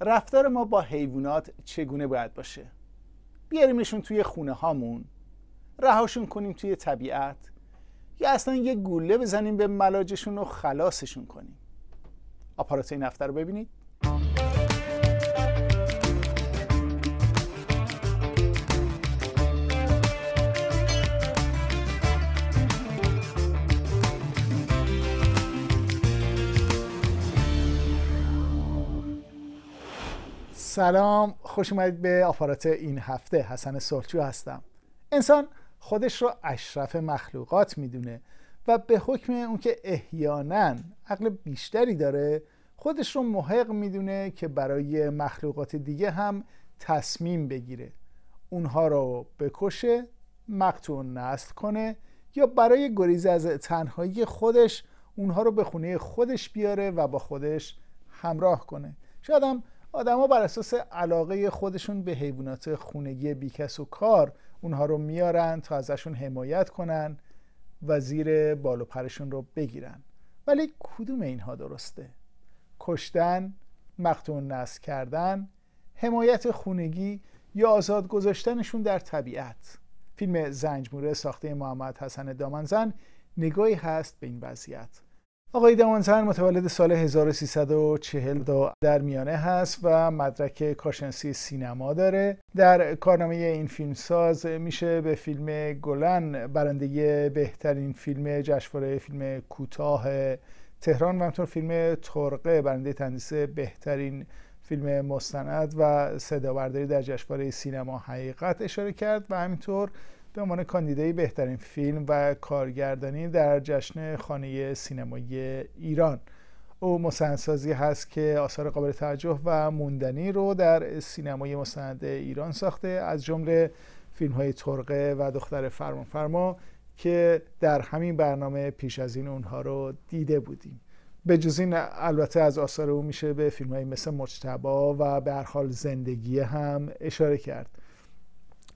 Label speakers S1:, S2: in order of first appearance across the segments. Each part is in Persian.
S1: رفتار ما با حیوانات چگونه باید باشه بیاریمشون توی خونه هامون رهاشون کنیم توی طبیعت یا اصلا یه گوله بزنیم به ملاجشون و خلاصشون کنیم آپارات این هفته رو ببینید سلام خوش اومدید به آپارات این هفته حسن سرچو هستم انسان خودش رو اشرف مخلوقات میدونه و به حکم اون که احیانا عقل بیشتری داره خودش رو محق میدونه که برای مخلوقات دیگه هم تصمیم بگیره اونها رو بکشه مقتون نسل کنه یا برای گریز از تنهایی خودش اونها رو به خونه خودش بیاره و با خودش همراه کنه شاید آدما بر اساس علاقه خودشون به حیوانات خونگی بیکس و کار اونها رو میارن تا ازشون حمایت کنن و زیر بال و پرشون رو بگیرن ولی کدوم اینها درسته کشتن مقتول نس کردن حمایت خونگی یا آزاد گذاشتنشون در طبیعت فیلم زنجموره ساخته محمد حسن دامنزن نگاهی هست به این وضعیت آقای دوانزن متولد سال 1340 در میانه هست و مدرک کارشناسی سینما داره در کارنامه این فیلم ساز میشه به فیلم گلن برنده بهترین فیلم جشنواره فیلم کوتاه تهران و همطور فیلم ترقه برنده تندیس بهترین فیلم مستند و صدابرداری در جشنواره سینما حقیقت اشاره کرد و همینطور به عنوان کاندیدای بهترین فیلم و کارگردانی در جشن خانه سینمای ایران او مسندسازی هست که آثار قابل توجه و موندنی رو در سینمای مستند ایران ساخته از جمله فیلم های ترقه و دختر فرمانفرما فرما که در همین برنامه پیش از این اونها رو دیده بودیم به جز این البته از آثار او میشه به فیلم های مثل مجتبا و به حال زندگی هم اشاره کرد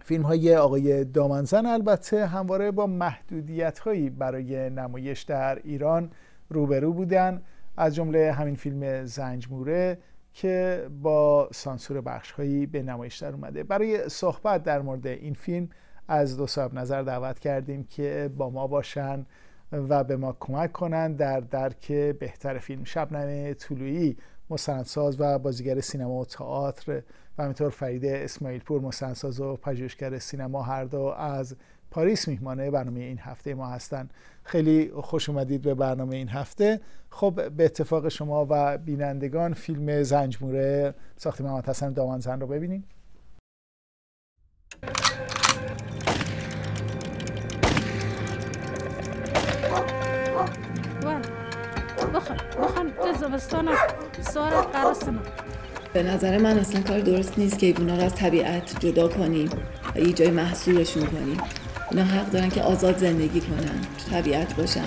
S1: فیلم های آقای دامنزن البته همواره با محدودیت هایی برای نمایش در ایران روبرو بودن از جمله همین فیلم زنجموره که با سانسور بخش هایی به نمایش در اومده برای صحبت در مورد این فیلم از دو صاحب نظر دعوت کردیم که با ما باشن و به ما کمک کنند در درک بهتر فیلم شبنم طلویی مستندساز و بازیگر سینما و تئاتر و همینطور فریده اسماعیل پور مستنساز و پژوهشگر سینما هر دو از پاریس میهمانه برنامه این هفته ما هستن خیلی خوش اومدید به برنامه این هفته خب به اتفاق شما و بینندگان فیلم زنجموره ساخت محمد حسن دامنزن زن رو ببینیم
S2: تزوستانم بله.
S1: به نظر من اصلا کار درست نیست که ایونا رو از طبیعت جدا کنیم و یه جای محصولشون کنیم اینا حق دارن که آزاد زندگی کنن طبیعت باشن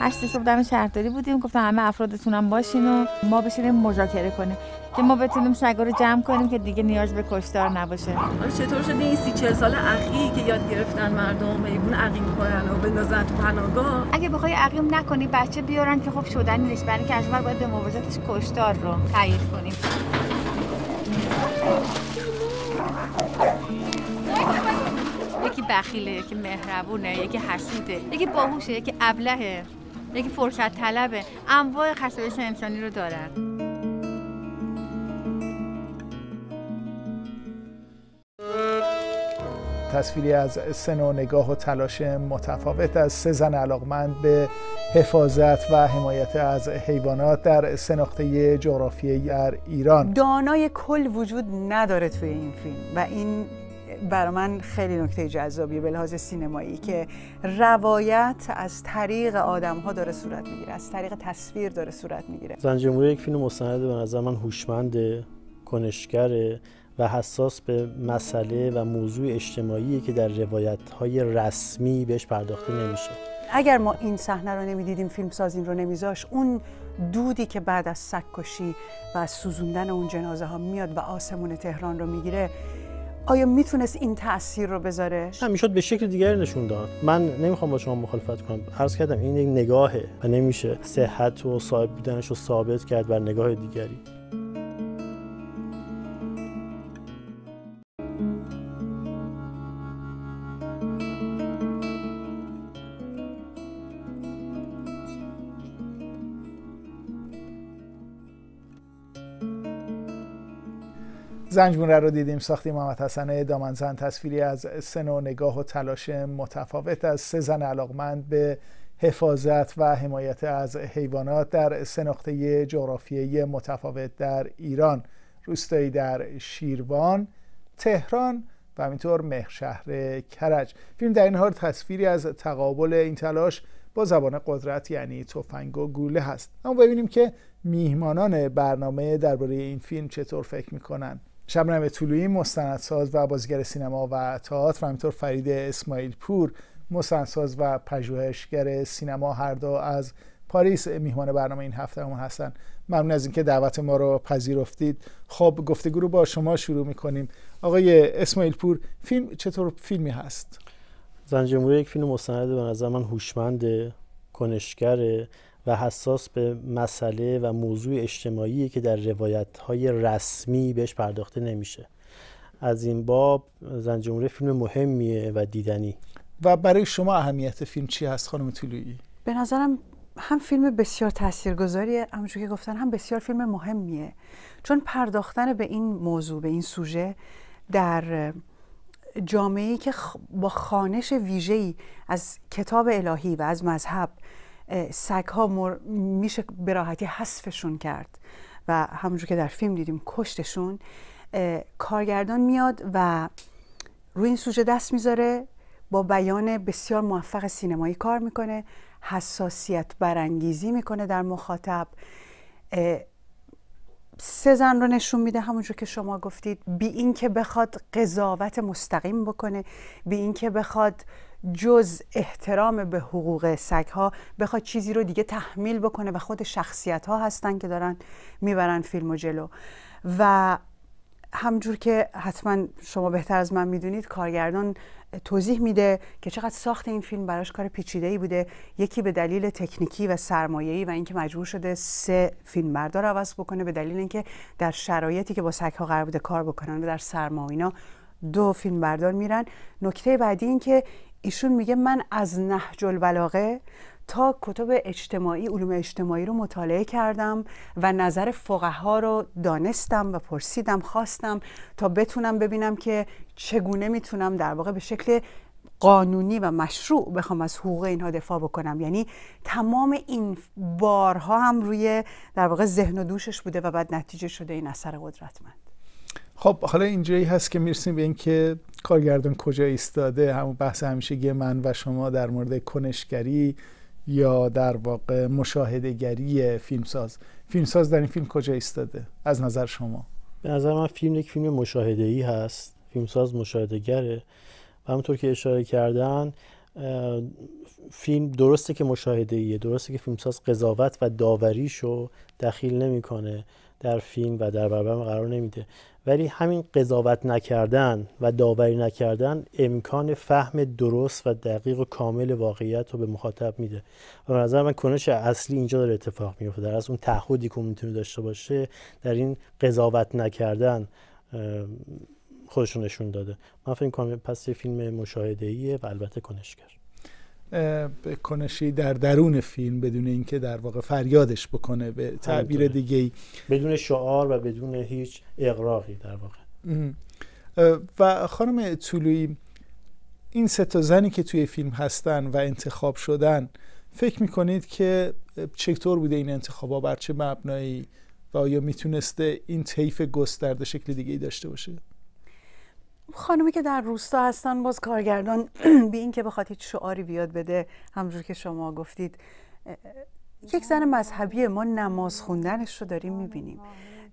S2: هشت صبح دم شهرداری بودیم گفتم همه افرادتونم باشین و ما بشینیم مذاکره کنیم که ما بتونیم سگا رو جمع کنیم که دیگه نیاز به کشتار نباشه آره، چطور شده این سی چهل سال عقی که یاد گرفتن مردم میگن عقیم کنن و بندازن تو پناهگاه اگه بخوای عقیم نکنی بچه بیارن که خب شدن نیست برای که اجمر باید به مواظبتش کشتار رو تایید کنیم
S3: یکی بخیله یکی مهربونه یکی حسوده یکی باهوشه یکی ابلهه یکی فرصت طلبه انواع خصایص انسانی رو دارن
S1: تصویری از سن و نگاه و تلاش متفاوت از سه زن علاقمند به حفاظت و حمایت از حیوانات در نقطه جغرافیایی در ایران
S3: دانای کل وجود نداره توی این فیلم و این برای من خیلی نکته جذابیه به لحاظ سینمایی که روایت از طریق آدم ها داره صورت میگیره از طریق تصویر داره صورت میگیره
S2: زن جمهوری یک فیلم مستنده به نظر من هوشمند کنشگره و حساس به مسئله و موضوع اجتماعی که در روایت های رسمی بهش پرداخته نمیشه
S3: اگر ما این صحنه رو نمیدیدیم فیلم رو نمیذاش اون دودی که بعد از سگکشی و از سوزوندن اون جنازه ها میاد و آسمون تهران رو میگیره آیا میتونست این تاثیر رو بذاره؟
S2: نه میشد به شکل دیگری نشون داد من نمیخوام با شما مخالفت کنم عرض کردم این یک نگاهه و نمیشه صحت و صاحب بودنش رو ثابت کرد بر نگاه دیگری
S1: زنجبونه رو دیدیم ساختی محمد حسن دامنزن تصویری از سن و نگاه و تلاش متفاوت از سه زن علاقمند به حفاظت و حمایت از حیوانات در سه نقطه جغرافیایی متفاوت در ایران روستایی در شیروان تهران و همینطور مهرشهر کرج فیلم در این حال تصویری از تقابل این تلاش با زبان قدرت یعنی تفنگ و گوله هست اما ببینیم که میهمانان برنامه درباره این فیلم چطور فکر میکنن شبنم طلویی مستندساز و بازیگر سینما و تئاتر و همینطور فرید اسماعیل پور مستندساز و پژوهشگر سینما هر دو از پاریس میهمان برنامه این هفته ما هستن ممنون از اینکه دعوت ما رو پذیرفتید
S2: خب گفتگو رو با شما شروع میکنیم آقای اسماعیل پور فیلم چطور فیلمی هست زن یک فیلم مستند به نظر من هوشمند کنشگره و حساس به مسئله و موضوع اجتماعی که در روایت های رسمی بهش پرداخته نمیشه از این باب زن فیلم مهمیه و دیدنی و برای شما اهمیت فیلم چی هست خانم طولویی؟
S3: به نظرم هم فیلم بسیار تاثیرگذاریه همونجور که گفتن هم بسیار فیلم مهمیه چون پرداختن به این موضوع به این سوژه در جامعه که با خانش ویژه‌ای از کتاب الهی و از مذهب سگ ها مر... میشه به راحتی حذفشون کرد و همونجور که در فیلم دیدیم کشتشون کارگردان میاد و روی این سوژه دست میذاره با بیان بسیار موفق سینمایی کار میکنه حساسیت برانگیزی میکنه در مخاطب سه زن رو نشون میده همونجور که شما گفتید بی اینکه بخواد قضاوت مستقیم بکنه بی اینکه بخواد جز احترام به حقوق سگ ها بخواد چیزی رو دیگه تحمیل بکنه و خود شخصیت ها هستن که دارن میبرن فیلم و جلو و همجور که حتما شما بهتر از من میدونید کارگردان توضیح میده که چقدر ساخت این فیلم براش کار پیچیده بوده یکی به دلیل تکنیکی و سرمایه‌ای و اینکه مجبور شده سه فیلم بردار عوض بکنه به دلیل اینکه در شرایطی که با ها قرار بوده کار بکنن و در سرما دو بردار میرن نکته بعدی این که ایشون میگه من از نهج البلاغه تا کتب اجتماعی علوم اجتماعی رو مطالعه کردم و نظر ها رو دانستم و پرسیدم خواستم تا بتونم ببینم که چگونه میتونم در واقع به شکل قانونی و مشروع بخوام از حقوق اینها دفاع بکنم یعنی تمام این بارها هم روی در واقع ذهن و دوشش بوده و بعد نتیجه شده این اثر قدرتمند
S1: خب حالا اینجایی هست که میرسیم به اینکه کارگردان کجا ایستاده همون بحث گه من و شما در مورد کنشگری یا در واقع مشاهدهگری فیلمساز فیلمساز در این فیلم کجا ایستاده از نظر شما
S2: به نظر من فیلم یک فیلم مشاهده ای هست فیلمساز مشاهدهگره و همونطور که اشاره کردن فیلم درسته که مشاهده ایه درسته که فیلمساز قضاوت و داوریشو دخیل نمیکنه در فیلم و در برابر قرار نمیده ولی همین قضاوت نکردن و داوری نکردن امکان فهم درست و دقیق و کامل واقعیت رو به مخاطب میده و به نظر من کنش اصلی اینجا داره اتفاق میفته در از اون تعهدی که میتونه داشته باشه در این قضاوت نکردن خودشون نشون داده من فکر کنم پس فیلم مشاهده ایه و البته کرد
S1: کنشی در درون فیلم بدون اینکه در واقع فریادش بکنه به تعبیر دیگه
S2: بدون شعار و بدون هیچ اقراقی در
S1: واقع و خانم طولوی این سه تا زنی که توی فیلم هستن و انتخاب شدن فکر میکنید که چطور بوده این انتخابا بر چه مبنایی و آیا میتونسته این طیف گسترده شکل دیگه ای داشته باشه
S3: خانمی که در روستا هستن باز کارگردان بی که بخواد هیچ شعاری بیاد بده همجور که شما گفتید یک زن مذهبی ما نماز خوندنش رو داریم میبینیم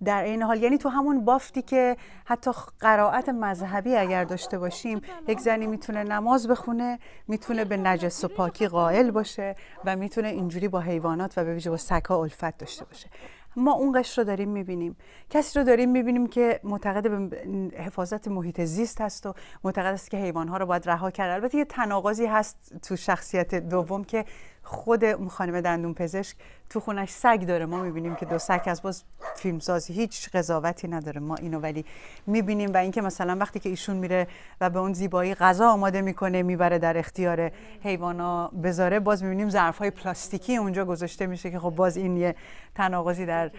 S3: در این حال یعنی تو همون بافتی که حتی قرائت مذهبی اگر داشته باشیم یک زنی میتونه نماز بخونه میتونه به نجس و پاکی قائل باشه و میتونه اینجوری با حیوانات و به ویژه با سگها الفت داشته باشه ما اون قشن رو داریم میبینیم کسی رو داریم میبینیم که معتقد به حفاظت محیط زیست هست و معتقد است که حیوانها رو باید رها کرد البته یه تناقضی هست تو شخصیت دوم که خود اون خانم دندون پزشک تو خونش سگ داره ما میبینیم که دو سگ از باز فیلمسازی هیچ قضاوتی نداره ما اینو ولی میبینیم و اینکه مثلا وقتی که ایشون میره و به اون زیبایی غذا آماده میکنه میبره در اختیار حیوانا بذاره باز میبینیم های پلاستیکی اونجا گذاشته میشه که خب باز این یه تناقضی در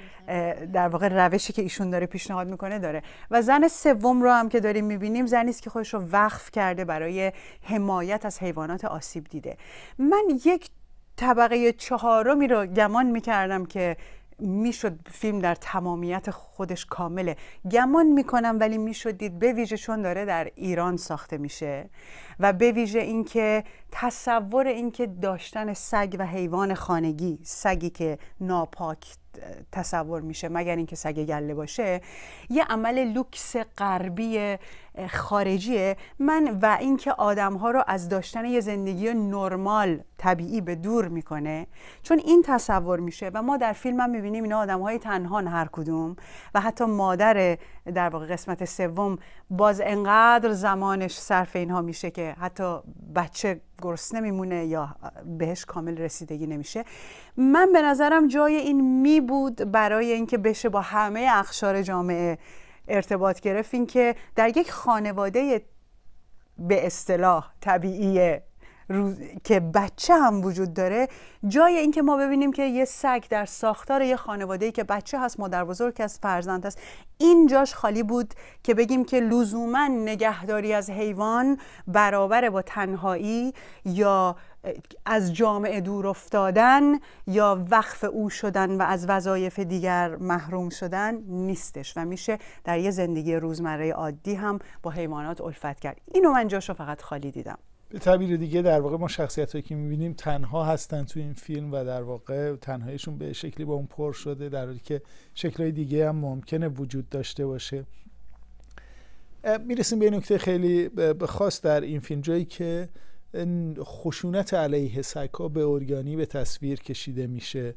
S3: در واقع روشی که ایشون داره پیشنهاد میکنه داره و زن سوم رو هم که داریم میبینیم زنی است که خودش رو وقف کرده برای حمایت از حیوانات آسیب دیده من یک طبقه چهارمی رو گمان میکردم که میشد فیلم در تمامیت خودش کامله گمان میکنم ولی میشد دید به ویژه چون داره در ایران ساخته میشه و به ویژه اینکه تصور اینکه داشتن سگ و حیوان خانگی سگی که ناپاک تصور میشه مگر اینکه سگ گله باشه یه عمل لوکس غربی خارجیه من و اینکه ها رو از داشتن یه زندگی نرمال طبیعی به دور میکنه چون این تصور میشه و ما در فیلم هم میبینیم اینا آدم های تنهان هر کدوم و حتی مادر در واقع قسمت سوم باز انقدر زمانش صرف اینها میشه که حتی بچه گرسنه نمیمونه یا بهش کامل رسیدگی نمیشه من به نظرم جای این می بود برای اینکه بشه با همه اخشار جامعه ارتباط گرفت این که در یک خانواده به اصطلاح طبیعی که بچه هم وجود داره جای اینکه ما ببینیم که یه سگ در ساختار یه خانواده ای که بچه هست مادر بزرگ هست فرزند هست این جاش خالی بود که بگیم که لزوما نگهداری از حیوان برابر با تنهایی یا از جامعه دور افتادن یا وقف او شدن و از وظایف دیگر محروم شدن نیستش و میشه در یه زندگی روزمره عادی هم با حیوانات الفت کرد اینو من جاشو فقط خالی
S1: دیدم به تعبیر دیگه در واقع ما شخصیت هایی که میبینیم تنها هستن تو این فیلم و در واقع تنهایشون به شکلی با اون پر شده در حالی که های دیگه هم ممکنه وجود داشته باشه میرسیم به نکته خیلی خاص در این فیلم جایی که خشونت علیه سکا به ارگانی به تصویر کشیده میشه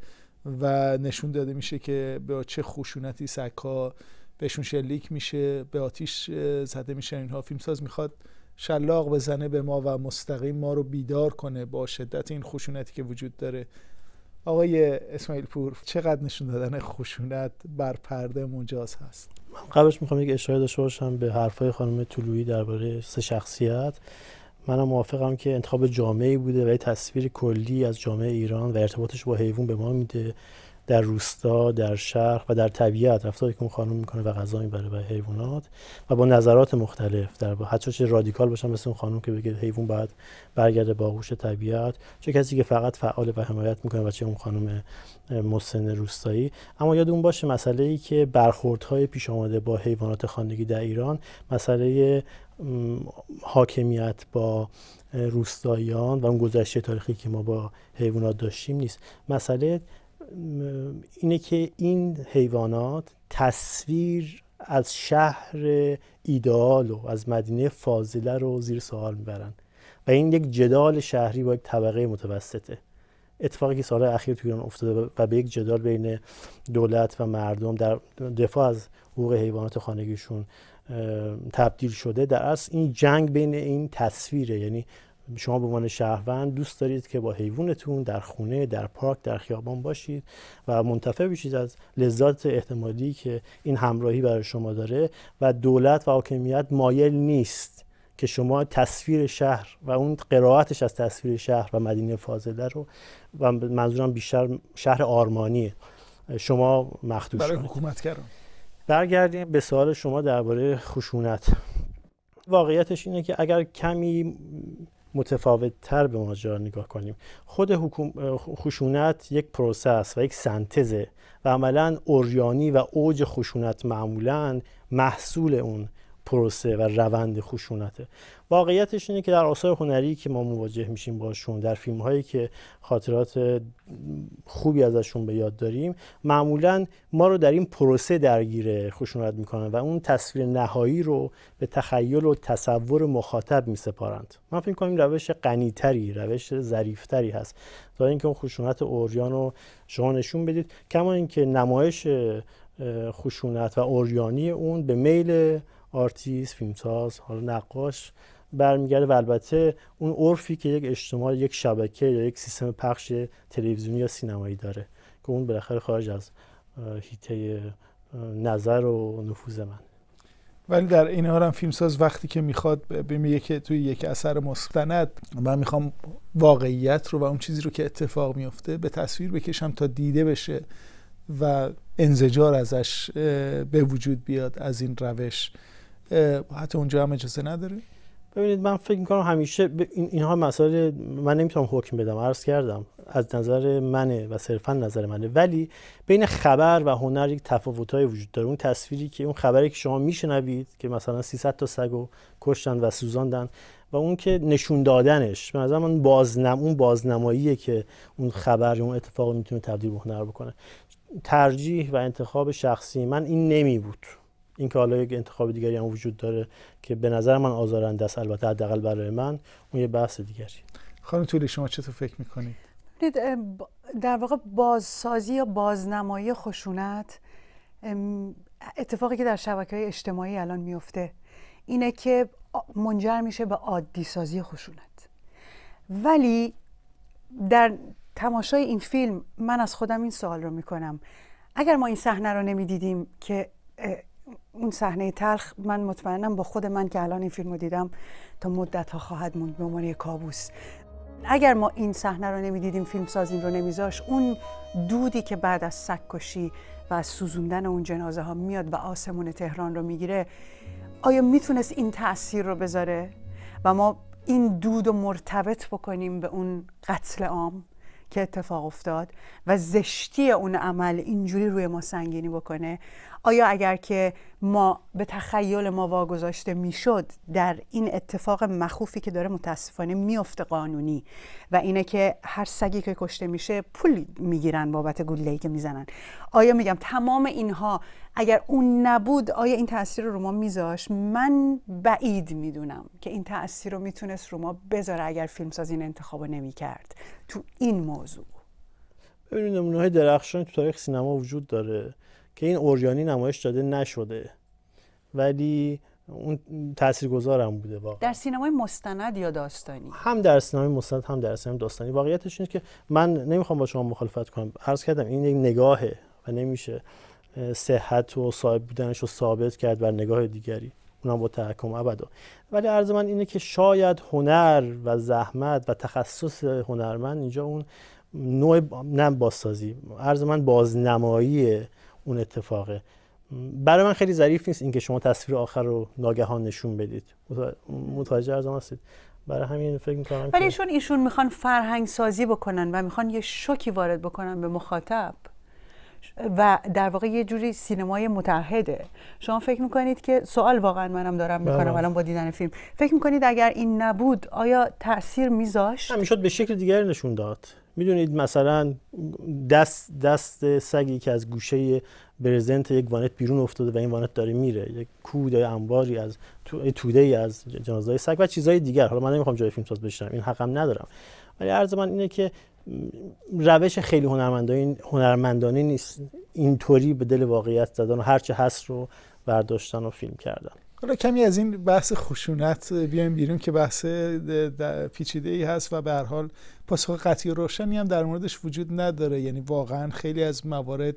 S1: و نشون داده میشه که به چه خشونتی سکا بهشون شلیک میشه به آتیش زده میشه اینها فیلمساز میخواد شلاق بزنه به ما و مستقیم ما رو بیدار کنه با شدت این خشونتی که وجود داره آقای اسماعیل پور چقدر نشون دادن خشونت بر پرده مجاز هست
S2: من قبلش میخوام یک اشاره داشته باشم به حرفای خانم طلویی درباره سه شخصیت منم موافقم که انتخاب جامعه بوده و تصویر کلی از جامعه ایران و ارتباطش با حیوان به ما میده در روستا در شهر و در طبیعت رفتاری که اون خانم میکنه و غذا میبره برای حیوانات و با نظرات مختلف در با حتی چه رادیکال باشن مثل اون خانم که بگه حیوان باید برگرده با طبیعت چه کسی که فقط فعال و حمایت میکنه و چه اون خانم مسن روستایی اما یاد اون باشه مسئله ای که برخوردهای پیش آمده با حیوانات خانگی در ایران مسئله حاکمیت با روستاییان و اون گذشته تاریخی که ما با حیوانات داشتیم نیست مسئله اینه که این حیوانات تصویر از شهر ایدال و از مدینه فاضله رو زیر سوال میبرن و این یک جدال شهری با یک طبقه متوسطه اتفاقی که سال اخیر تو ایران افتاده و به یک جدال بین دولت و مردم در دفاع از حقوق حیوانات خانگیشون تبدیل شده در اصل این جنگ بین این تصویره یعنی شما به عنوان شهروند دوست دارید که با حیوانتون در خونه در پارک در خیابان باشید و منتفع بشید از لذات احتمالی که این همراهی برای شما داره و دولت و حاکمیت مایل نیست که شما تصویر شهر و اون قرائتش از تصویر شهر و مدینه فاضله رو و منظورم بیشتر شهر آرمانی شما مخدوش برای حکومت برگردیم به سوال شما درباره خشونت واقعیتش اینه که اگر کمی متفاوت تر به ماجرا نگاه کنیم خود خشونت یک است و یک سنتزه و عملا اوریانی و اوج خشونت معمولا محصول اون پروسه و روند خشونته واقعیتش اینه که در آثار هنری که ما مواجه میشیم باشون در فیلم هایی که خاطرات خوبی ازشون به یاد داریم معمولا ما رو در این پروسه درگیر خشونت میکنن و اون تصویر نهایی رو به تخیل و تصور مخاطب میسپارند من فکر کنم این روش غنیتری روش ظریفتری هست تا اینکه اون خشونت اوریان رو شما نشون بدید کما اینکه نمایش خشونت و اوریانی اون به میل آرتیست فیلمساز حالا نقاش برمیگرده و البته اون عرفی که یک اجتماع یک شبکه یا یک سیستم پخش تلویزیونی یا سینمایی داره که اون بالاخره خارج از هیته نظر و نفوذ من
S1: ولی در این هم فیلمساز وقتی که میخواد بمیگه که توی یک اثر مستند من میخوام واقعیت رو و اون چیزی رو که اتفاق میفته به تصویر بکشم تا دیده بشه و انزجار ازش به وجود بیاد از این روش حتی اونجا هم
S2: اجازه نداره ببینید من فکر میکنم همیشه این اینها مسائل من نمیتونم حکم بدم عرض کردم از نظر منه و صرفا نظر منه ولی بین خبر و هنر یک تفاوتهایی وجود داره اون تصویری که اون خبری که شما میشنوید که مثلا 300 تا سگو کشتن و سوزاندن و اون که نشون دادنش به نظر من بازنم اون بازنماییه که اون خبر اون اتفاق میتونه تبدیل به هنر بکنه ترجیح و انتخاب شخصی من این نمی بود اینکه حالا یک انتخاب دیگری هم وجود داره که به نظر من آزارنده است البته حداقل برای من اون یه بحث دیگری
S1: خانم طولی شما چطور فکر میکنید
S3: در واقع بازسازی یا بازنمایی خشونت اتفاقی که در شبکه های اجتماعی الان میفته اینه که منجر میشه به عادی سازی خشونت ولی در تماشای این فیلم من از خودم این سوال رو میکنم اگر ما این صحنه رو نمیدیدیم که اون صحنه تلخ من مطمئنم با خود من که الان این فیلم رو دیدم تا مدت ها خواهد موند به عنوان کابوس اگر ما این صحنه رو نمیدیدیم فیلم ساز رو نمیذاش اون دودی که بعد از سکشی و از سوزوندن اون جنازه ها میاد و آسمون تهران رو میگیره آیا میتونست این تاثیر رو بذاره و ما این دود رو مرتبط بکنیم به اون قتل عام که اتفاق افتاد و زشتی اون عمل اینجوری روی ما سنگینی بکنه آیا اگر که ما به تخیل ما واگذاشته میشد در این اتفاق مخوفی که داره متاسفانه میفته قانونی و اینه که هر سگی که کشته میشه پول میگیرن بابت گلهی که میزنن آیا میگم تمام اینها اگر اون نبود آیا این تاثیر رو ما میذاش من بعید میدونم که این تاثیر رو میتونست رو ما بذاره اگر فیلمساز این انتخاب نمیکرد تو این موضوع
S2: ببینید نمونه های درخشانی تو تاریخ سینما وجود داره که این اوریانی نمایش داده نشده ولی اون هم بوده واقعا
S3: در سینمای مستند یا داستانی
S2: هم در سینمای مستند هم در سینمای داستانی واقعیتش اینه که من نمیخوام با شما مخالفت کنم عرض کردم این یک نگاهه و نمیشه صحت و صاحب بودنش رو ثابت کرد بر نگاه دیگری اونم با تحکم ابدا ولی عرض من اینه که شاید هنر و زحمت و تخصص هنرمند اینجا اون نوع نه بازسازی عرض من بازنمایی اون اتفاقه برای من خیلی ظریف نیست اینکه شما تصویر آخر رو ناگهان نشون بدید متوجه ارزم هستید برای همین فکر می‌کنم ولی
S3: ایشون ایشون میخوان فرهنگ سازی بکنن و میخوان یه شوکی وارد بکنن به مخاطب و در واقع یه جوری سینمای متحده شما فکر میکنید که سوال واقعا منم دارم بله. میکنم الان با دیدن فیلم فکر میکنید اگر این نبود آیا
S2: تاثیر میذاشت؟ میشد به شکل دیگری نشون داد میدونید مثلا دست دست سگی که از گوشه برزنت یک وانت بیرون افتاده و این وانت داره میره یک کود انباری از تو، توده ای از جنازه سگ و چیزهای دیگر حالا من نمیخوام جای فیلم ساز بشنم این حقم ندارم ولی عرض من اینه که روش خیلی هنرمندانه هنرمندانی نیست اینطوری به دل واقعیت زدن و هرچه هست رو برداشتن و فیلم کردن
S1: حالا کمی از این بحث خشونت بیایم بیرون که بحث پیچیده ای هست و به هر حال پاسخ قطعی و روشنی هم در موردش وجود نداره یعنی واقعا خیلی از موارد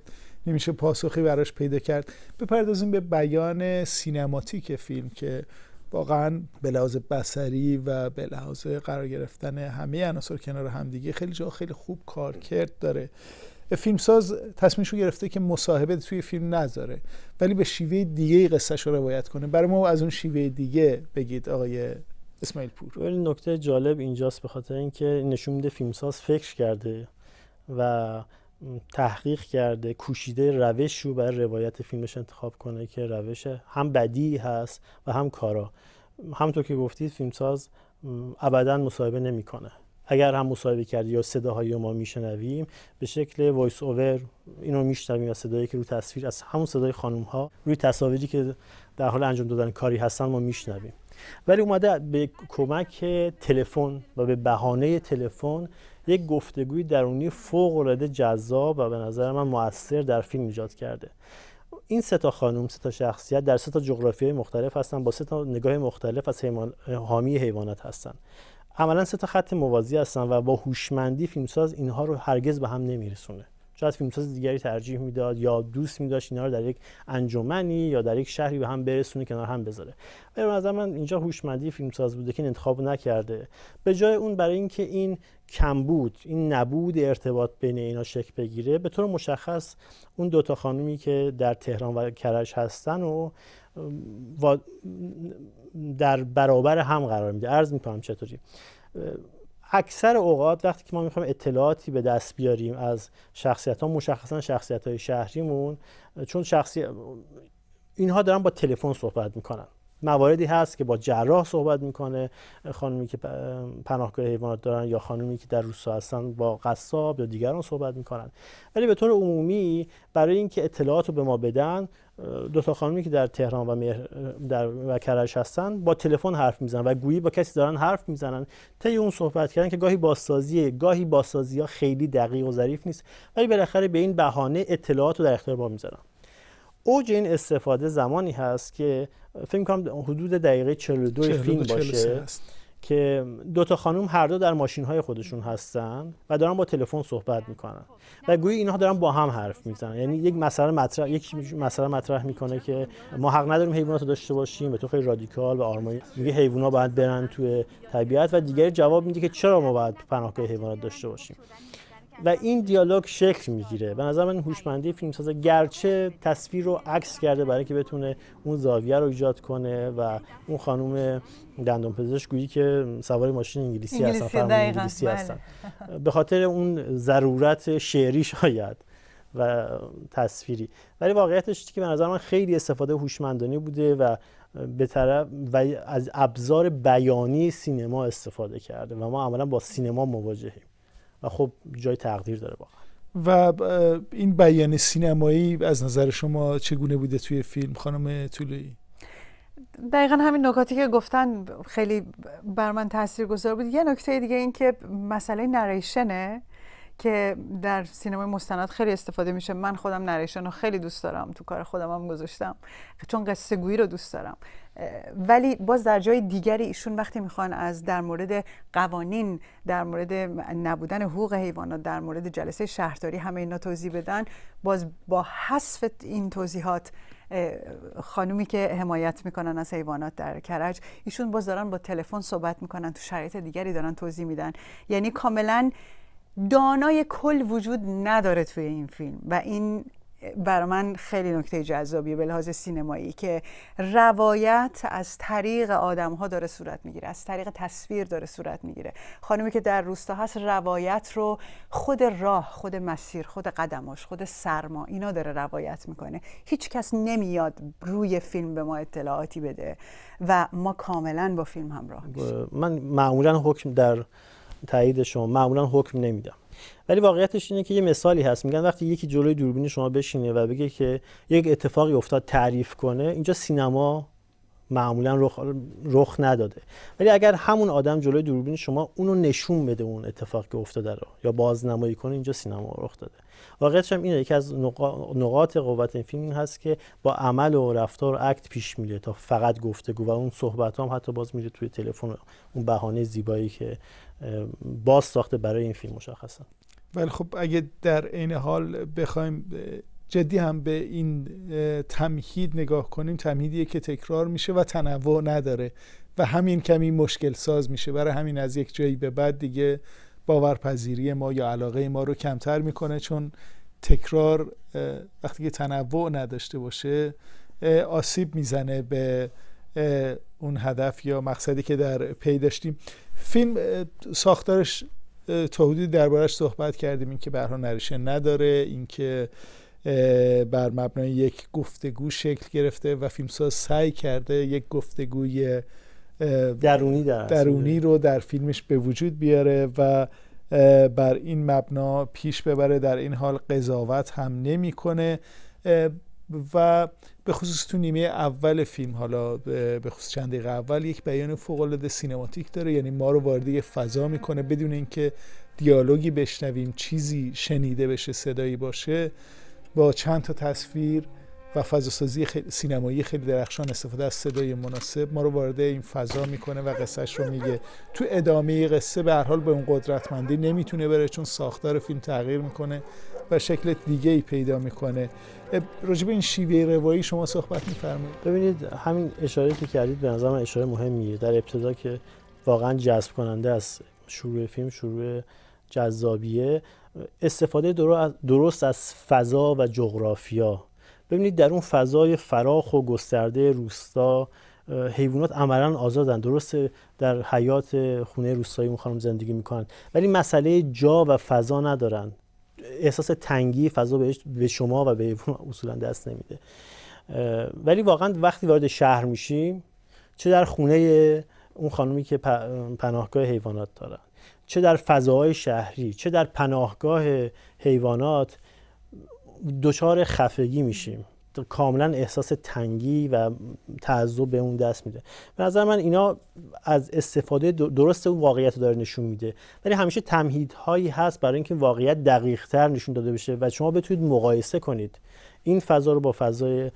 S1: نمیشه پاسخی براش پیدا کرد بپردازیم به بیان سینماتیک فیلم که واقعا به لحاظ بصری و به لحاظ قرار گرفتن همه عناصر کنار همدیگه خیلی جا خیلی خوب کار کرد داره فیلمساز تصمیمش رو گرفته که مصاحبه توی فیلم نذاره ولی به شیوه دیگه قصهش
S2: رو روایت کنه برای ما از اون شیوه دیگه بگید آقای اسماعیل پور ولی نکته جالب اینجاست به خاطر اینکه نشون میده فیلمساز فکر کرده و تحقیق کرده کوشیده روش رو برای روایت فیلمش انتخاب کنه که روش هم بدی هست و هم کارا همطور که گفتید فیلمساز ابدا مصاحبه نمیکنه اگر هم مصاحبه کردی یا صداهایی ما میشنویم به شکل وایس اوور اینو میشنویم و صدایی که رو تصویر از همون صدای خانم ها روی تصاویری که در حال انجام دادن کاری هستن ما میشنویم ولی اومده به کمک تلفن و به بهانه تلفن یک گفتگوی درونی فوق العاده جذاب و به نظر من موثر در فیلم ایجاد کرده این سه تا خانم سه تا شخصیت در سه تا جغرافیای مختلف هستن با سه تا نگاه مختلف از حامی حیوانات هستن عملا سه تا خط موازی هستن و با هوشمندی فیلمساز اینها رو هرگز به هم نمیرسونه شاید فیلمساز دیگری ترجیح میداد یا دوست میداشت اینا رو در یک انجمنی یا در یک شهری به هم برسونه کنار هم بذاره ولی نظر من اینجا هوشمندی فیلمساز بوده که این انتخاب نکرده به جای اون برای اینکه این کمبود این نبود ارتباط بین اینا شکل بگیره به طور مشخص اون دوتا خانومی که در تهران و کرج هستن و در برابر هم قرار میده عرض میکنم چطوری اکثر اوقات وقتی که ما میخوایم اطلاعاتی به دست بیاریم از شخصیت ها مشخصا شخصیت های شهریمون چون شخصی اینها دارن با تلفن صحبت میکنن مواردی هست که با جراح صحبت میکنه خانومی که پناهگاه حیوانات دارن یا خانومی که در روستا هستن با قصاب یا دیگران صحبت میکنن ولی به طور عمومی برای اینکه اطلاعات رو به ما بدن دو تا خانمی که در تهران و مهر در و کرج هستن با تلفن حرف میزنن و گویی با کسی دارن حرف میزنن طی اون صحبت کردن که گاهی بازسازی گاهی بازسازی خیلی دقیق و ظریف نیست ولی بالاخره به این بهانه اطلاعات رو در اختیار با میذارن اوج این استفاده زمانی هست که فکر کنم حدود دقیقه 42 فیلم باشه که دو تا خانم هر دو در ماشین های خودشون هستن و دارن با تلفن صحبت میکنن و گویی اینها دارن با هم حرف میزنن یعنی یک مسئله مطرح یک مسئله مطرح میکنه که ما حق نداریم حیوانات رو داشته باشیم به تو خیلی رادیکال و آرمانی میگه حیونا باید برن توی طبیعت و دیگری جواب میده که چرا ما باید پناهگاه حیوانات داشته باشیم و این دیالوگ شکل میگیره به نظر من هوشمندی سازه. گرچه تصویر رو عکس کرده برای که بتونه اون زاویه رو ایجاد کنه و اون خانم دندان پزشک گویی که سوار ماشین انگلیسی, انگلیسی هستن انگلیسی بله. هستن به خاطر اون ضرورت شعری شاید و تصویری ولی واقعیتش که به نظر من خیلی استفاده هوشمندانه بوده و به طرف و از ابزار بیانی سینما استفاده کرده و ما عملا با سینما مواجهیم و خب جای تقدیر داره واقعا و
S1: این بیان سینمایی از نظر شما چگونه بوده توی فیلم خانم طولویی
S3: دقیقا همین نکاتی که گفتن خیلی بر من تاثیر گذار بود یه نکته دیگه این که مسئله نریشنه که در سینمای مستند خیلی استفاده میشه من خودم نریشن رو خیلی دوست دارم تو کار خودم هم گذاشتم چون قصه گویی رو دوست دارم ولی باز در جای دیگری ایشون وقتی میخوان از در مورد قوانین در مورد نبودن حقوق حیوانات در مورد جلسه شهرداری همه اینا توضیح بدن باز با حذف این توضیحات خانومی که حمایت میکنن از حیوانات در کرج ایشون باز دارن با تلفن صحبت میکنن تو شرایط دیگری دارن توضیح میدن یعنی کاملا دانای کل وجود نداره توی این فیلم و این برای من خیلی نکته جذابیه به لحاظ سینمایی که روایت از طریق آدم ها داره صورت میگیره از طریق تصویر داره صورت میگیره خانمی که در روستا هست روایت رو خود راه خود مسیر خود قدماش خود سرما اینا داره روایت میکنه هیچ کس نمیاد روی فیلم به ما اطلاعاتی بده و ما کاملا با فیلم همراه
S2: میشیم من معمولا حکم در شما معمولا حکم نمیدم ولی واقعیتش اینه که یه مثالی هست میگن وقتی یکی جلوی دوربین شما بشینه و بگه که یک اتفاقی افتاد تعریف کنه اینجا سینما معمولا رخ, رخ نداده ولی اگر همون آدم جلوی دوربین شما اونو نشون بده اون اتفاق که افتاده رو یا بازنمایی کنه اینجا سینما رخ داده واقعیتش هم اینه یکی از نقاط قوت این فیلم هست که با عمل و رفتار و اکت پیش میره تا فقط گفتگو و اون صحبت هم حتی باز میره توی تلفن اون بهانه زیبایی که باز ساخته برای این فیلم مشخصا
S1: ولی خب اگه در عین حال بخوایم جدی هم به این تمهید نگاه کنیم تمهیدیه که تکرار میشه و تنوع نداره و همین کمی مشکل ساز میشه برای همین از یک جایی به بعد دیگه باورپذیری ما یا علاقه ما رو کمتر میکنه چون تکرار وقتی که تنوع نداشته باشه آسیب میزنه به اون هدف یا مقصدی که در پی داشتیم فیلم ساختارش تا حدودی دربارش صحبت کردیم اینکه برها نریشه نداره اینکه بر مبنای یک گفتگو شکل گرفته و فیلمساز سعی کرده یک گفتگوی درونی درونی رو در فیلمش به وجود بیاره و بر این مبنا پیش ببره در این حال قضاوت هم نمیکنه و به خصوص تو نیمه اول فیلم حالا به خصوص چند دقیقه اول یک بیان فوق العاده سینماتیک داره یعنی ما رو وارد یه فضا میکنه بدون اینکه دیالوگی بشنویم چیزی شنیده بشه صدایی باشه با چند تا تصویر و فضاسازی خیلی سینمایی خیلی درخشان استفاده از صدای مناسب ما رو وارد این فضا میکنه و قصهش رو میگه تو ادامه قصه به هر حال به اون قدرتمندی نمیتونه بره چون ساختار فیلم تغییر میکنه و شکل
S2: دیگه ای پیدا میکنه راجب این شیوه روایی شما صحبت میفرمایید ببینید همین اشاره که کردید به نظر من اشاره مهمیه در ابتدا که واقعا جذب کننده از شروع فیلم شروع جذابیه استفاده درست از فضا و جغرافیا ببینید در اون فضای فراخ و گسترده روستا حیوانات عملا آزادن درست در حیات خونه روستایی اون خانم زندگی میکنن ولی مسئله جا و فضا ندارن احساس تنگی فضا به شما و به حیوان اصولا دست نمیده ولی واقعا وقتی وارد شهر میشیم چه در خونه اون خانومی که پناهگاه حیوانات دارن چه در فضاهای شهری چه در پناهگاه حیوانات دچار خفگی میشیم کاملا احساس تنگی و تعذب به اون دست میده به نظر من اینا از استفاده درست اون واقعیت رو داره نشون میده ولی همیشه تمهیدهایی هست برای اینکه واقعیت دقیق تر نشون داده بشه و شما بتونید مقایسه کنید این فضا رو با فضای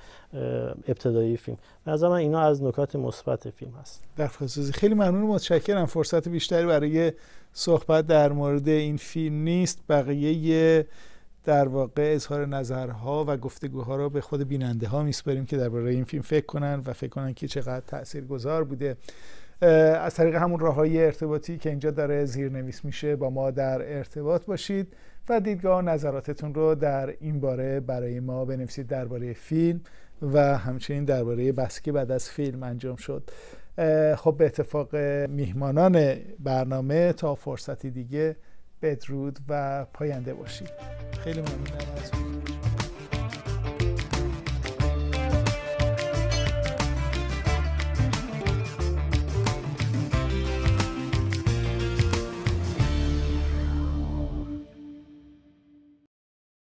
S2: ابتدایی فیلم نظر من اینا از نکات مثبت فیلم هست در
S1: خیلی ممنون متشکرم فرصت بیشتری برای صحبت در مورد این فیلم نیست بقیه در واقع اظهار نظرها و گفتگوها رو به خود بیننده ها میسپاریم که درباره این فیلم فکر کنن و فکر کنن که چقدر تأثیر گذار بوده از طریق همون راه های ارتباطی که اینجا داره زیرنویس میشه با ما در ارتباط باشید و دیدگاه نظراتتون رو در این باره برای ما بنویسید درباره فیلم و همچنین درباره بسکی بعد از فیلم انجام شد خب به اتفاق میهمانان برنامه تا فرصتی دیگه بدرود و پاینده باشید خیلی ممنونم از